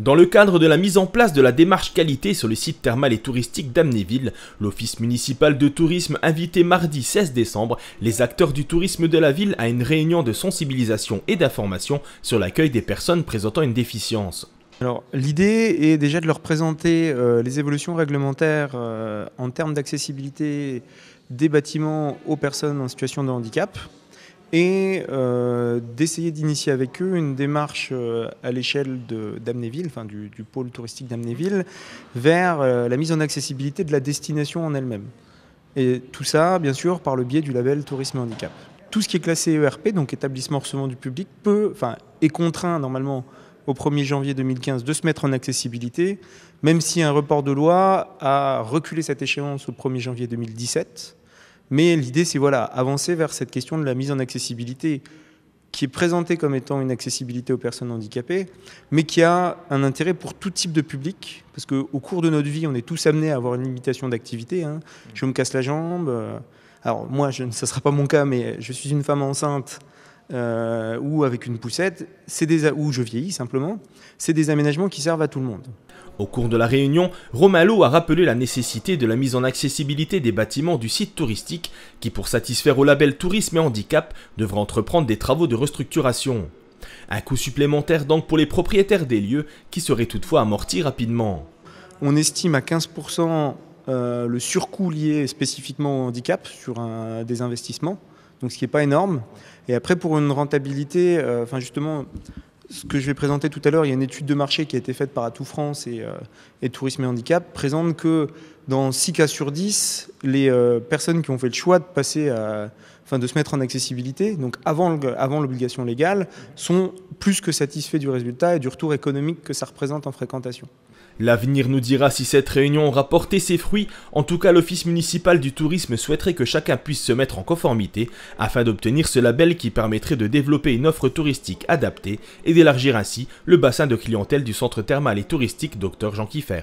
Dans le cadre de la mise en place de la démarche qualité sur le site thermal et touristique d'Amnéville, l'Office municipal de tourisme invité mardi 16 décembre les acteurs du tourisme de la ville à une réunion de sensibilisation et d'information sur l'accueil des personnes présentant une déficience. Alors l'idée est déjà de leur présenter euh, les évolutions réglementaires euh, en termes d'accessibilité des bâtiments aux personnes en situation de handicap, et euh, d'essayer d'initier avec eux une démarche euh, à l'échelle d'Amnéville, enfin du, pôle touristique d'Amnéville, vers euh, la mise en accessibilité de la destination en elle-même. Et tout ça, bien sûr, par le biais du label Tourisme Handicap. Tout ce qui est classé ERP, donc établissement recevant du public, peut, enfin, est contraint normalement au 1er janvier 2015 de se mettre en accessibilité, même si un report de loi a reculé cette échéance au 1er janvier 2017. Mais l'idée, c'est voilà, avancer vers cette question de la mise en accessibilité qui est présentée comme étant une accessibilité aux personnes handicapées, mais qui a un intérêt pour tout type de public, parce qu'au cours de notre vie, on est tous amenés à avoir une limitation d'activité. Hein. Je me casse la jambe. Euh, alors moi, je, ça ne sera pas mon cas, mais je suis une femme enceinte euh, ou avec une poussette, ou je vieillis simplement. C'est des aménagements qui servent à tout le monde. Au cours de la réunion, Romalo a rappelé la nécessité de la mise en accessibilité des bâtiments du site touristique qui, pour satisfaire au label Tourisme et Handicap, devra entreprendre des travaux de restructuration. Un coût supplémentaire donc pour les propriétaires des lieux qui serait toutefois amorti rapidement. On estime à 15% euh, le surcoût lié spécifiquement au handicap sur des investissements, donc ce qui n'est pas énorme. Et après pour une rentabilité, euh, enfin justement, ce que je vais présenter tout à l'heure, il y a une étude de marché qui a été faite par Atout France et, euh, et Tourisme et Handicap, présente que dans 6 cas sur 10, les euh, personnes qui ont fait le choix de passer à, de se mettre en accessibilité, donc avant, avant l'obligation légale, sont plus que satisfaits du résultat et du retour économique que ça représente en fréquentation. L'avenir nous dira si cette réunion aura porté ses fruits. En tout cas, l'Office municipal du tourisme souhaiterait que chacun puisse se mettre en conformité afin d'obtenir ce label qui permettrait de développer une offre touristique adaptée et d'élargir ainsi le bassin de clientèle du centre thermal et touristique Dr Jean Kiffer.